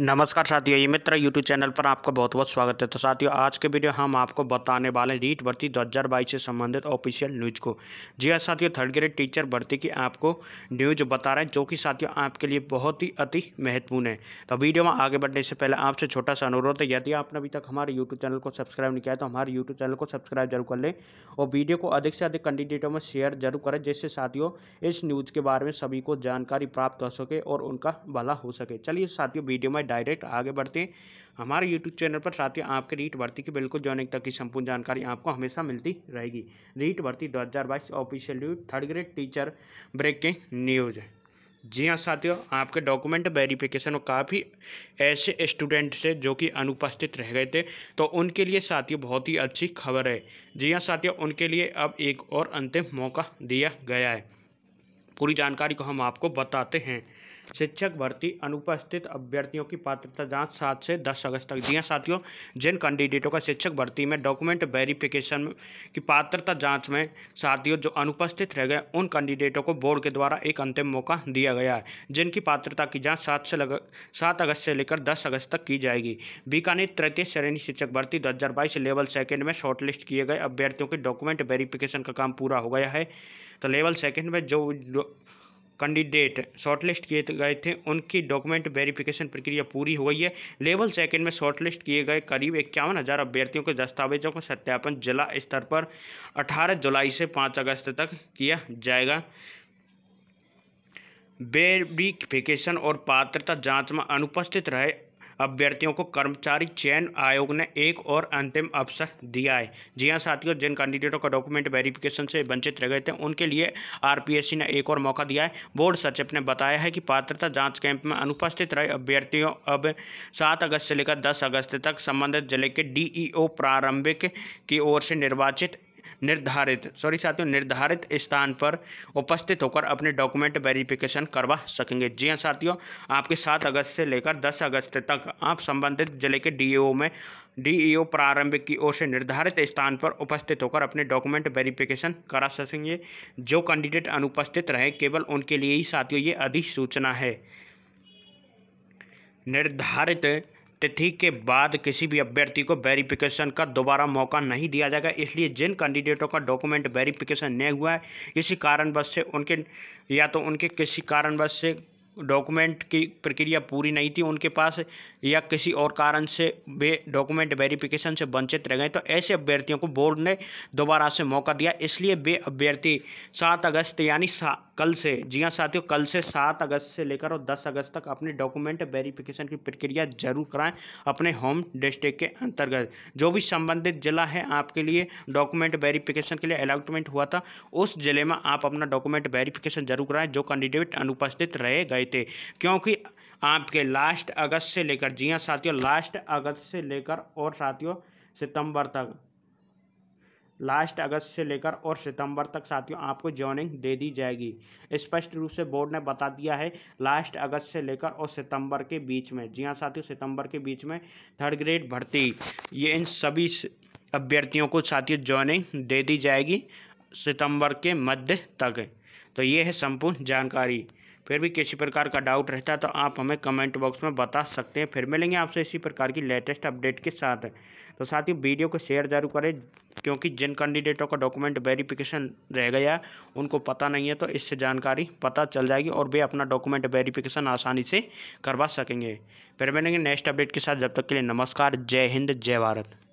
नमस्कार साथियों ये मित्र यूट्यूब चैनल पर आपका बहुत बहुत स्वागत है तो साथियों आज के वीडियो हम आपको बताने वाले हैं रीट भर्ती बाईस से संबंधित ऑफिशियल न्यूज़ को जी हाँ साथियों थर्ड ग्रेड टीचर भर्ती की आपको न्यूज बता रहे हैं जो कि साथियों आपके लिए बहुत ही अति महत्वपूर्ण है तो वीडियो में आगे बढ़ने से पहले आपसे छोटा सा अनुरोध है यदि आपने अभी तक हमारे यूट्यूब चैनल को सब्सक्राइब नहीं किया तो हमारे यूट्यूब चैनल को सब्सक्राइब जरूर कर लें और वीडियो को अधिक से अधिक कैंडिडेटों में शेयर जरूर करें जिससे साथियों इस न्यूज़ के बारे में सभी को जानकारी प्राप्त हो सके और उनका भला हो सके चलिए साथियों वीडियो में डायरेक्ट आगे बढ़ते हमारे यूट्यूब चैनल पर साथ ही आपके रीट भर्ती की बिल्कुल ज्वाइन तक की संपूर्ण जानकारी आपको हमेशा मिलती रहेगी रीट भर्ती दो हज़ार बाईस official third grade teacher break के न्यूज़ जी हाँ साथियों आपके डॉक्यूमेंट वेरिफिकेशन और काफ़ी ऐसे स्टूडेंट थे जो कि अनुपस्थित रह गए थे तो उनके लिए साथियों बहुत ही अच्छी खबर है जी हाँ साथियों उनके लिए अब एक और अंतिम मौका दिया गया है पूरी जानकारी को हम आपको बताते हैं शिक्षक भर्ती अनुपस्थित अभ्यर्थियों की पात्रता जांच सात से दस अगस्त तक दिया साथियों जिन कैंडिडेटों का शिक्षक भर्ती में डॉक्यूमेंट वेरिफिकेशन की पात्रता जांच में साथियों जो अनुपस्थित रह गए उन कैंडिडेटों को बोर्ड के द्वारा एक अंतिम मौका दिया गया है जिनकी पात्रता की जाँच सात से लग सात अगस्त से लेकर दस अगस्त तक की जाएगी बीकानेर तृतीय श्रेणी शिक्षक भर्ती दो लेवल सेकेंड में शॉर्टलिस्ट किए गए अभ्यर्थियों के डॉक्यूमेंट वेरिफिकेशन का काम पूरा हो गया है तो लेवल सेकेंड में जो कैंडिडेट शॉर्टलिस्ट किए तो गए थे उनकी डॉक्यूमेंट वेरिफिकेशन प्रक्रिया पूरी हो गई है लेवल सेकंड में शॉर्टलिस्ट किए गए करीब इक्यावन हज़ार अभ्यर्थियों के दस्तावेजों का सत्यापन जिला स्तर पर 18 जुलाई से 5 अगस्त तक किया जाएगा वेरिफिकेशन और पात्रता जांच में अनुपस्थित रहे अभ्यर्थियों को कर्मचारी चयन आयोग ने एक और अंतिम अवसर दिया है जी हाँ साथियों जिन कैंडिडेटों का डॉक्यूमेंट वेरिफिकेशन से वंचित रह गए थे उनके लिए आरपीएससी ने एक और मौका दिया है बोर्ड सचिव ने बताया है कि पात्रता जांच कैंप में अनुपस्थित रहे अभ्यर्थियों अब सात अगस्त से लेकर दस अगस्त तक संबंधित जिले के डीईओ प्रारंभिक की ओर से निर्वाचित निर्धारित सॉरी साथियों निर्धारित स्थान पर उपस्थित होकर अपने डॉक्यूमेंट वेरिफिकेशन करवा सकेंगे जी हाँ साथियों आपके सात अगस्त से लेकर दस अगस्त तक आप संबंधित जिले के डी e में डीईओ e प्रारंभिक की ओर से निर्धारित स्थान पर उपस्थित होकर अपने डॉक्यूमेंट वेरिफिकेशन करा सकेंगे जो कैंडिडेट अनुपस्थित रहे केवल उनके लिए ही साथियों ये अधिसूचना है निर्धारित तिथि के बाद किसी भी अभ्यर्थी को वेरिफिकेशन का दोबारा मौका नहीं दिया जाएगा इसलिए जिन कैंडिडेटों का डॉक्यूमेंट वेरिफिकेशन नहीं हुआ है किसी कारणवश से उनके या तो उनके किसी कारणवश से डॉक्यूमेंट की प्रक्रिया पूरी नहीं थी उनके पास या किसी और कारण से वे डॉक्यूमेंट वेरिफिकेशन से वंचित रह गए तो ऐसे अभ्यर्थियों को बोर्ड ने दोबारा से मौका दिया इसलिए वे अभ्यर्थी सात अगस्त यानी कल से जी हाँ साथियों कल से सात अगस्त से लेकर और दस अगस्त तक अपने डॉक्यूमेंट वेरिफिकेशन की प्रक्रिया जरूर कराएं अपने होम डिस्ट्रिक्ट के अंतर्गत जो भी संबंधित जिला है आपके लिए डॉक्यूमेंट वेरिफिकेशन के लिए अलाउटमेंट हुआ था उस जिले में आप अपना डॉक्यूमेंट वेरिफिकेशन जरूर कराएं जो कैंडिडेट अनुपस्थित रह गए थे क्योंकि आपके लास्ट अगस्त से लेकर जी हाँ साथियों लास्ट अगस्त से लेकर और साथियों सितंबर तक लास्ट अगस्त से लेकर और सितंबर तक साथियों आपको ज्वाइनिंग दे दी जाएगी स्पष्ट रूप से बोर्ड ने बता दिया है लास्ट अगस्त से लेकर और सितंबर के बीच में जी हाँ साथियों सितंबर के बीच में थर्ड ग्रेड भर्ती ये इन सभी अभ्यर्थियों को साथियों ज्वाइनिंग दे दी जाएगी सितंबर के मध्य तक तो ये है संपूर्ण जानकारी फिर भी किसी प्रकार का डाउट रहता है तो आप हमें कमेंट बॉक्स में बता सकते हैं फिर मिलेंगे आपसे इसी प्रकार की लेटेस्ट अपडेट के साथ तो साथ ही वीडियो को शेयर जरूर करें क्योंकि जिन कैंडिडेटों का डॉक्यूमेंट वेरिफिकेशन रह गया उनको पता नहीं है तो इससे जानकारी पता चल जाएगी और वे अपना डॉक्यूमेंट वेरिफिकेशन आसानी से करवा सकेंगे फिर मिलेंगे नेक्स्ट अपडेट के साथ जब तक के लिए नमस्कार जय हिंद जय भारत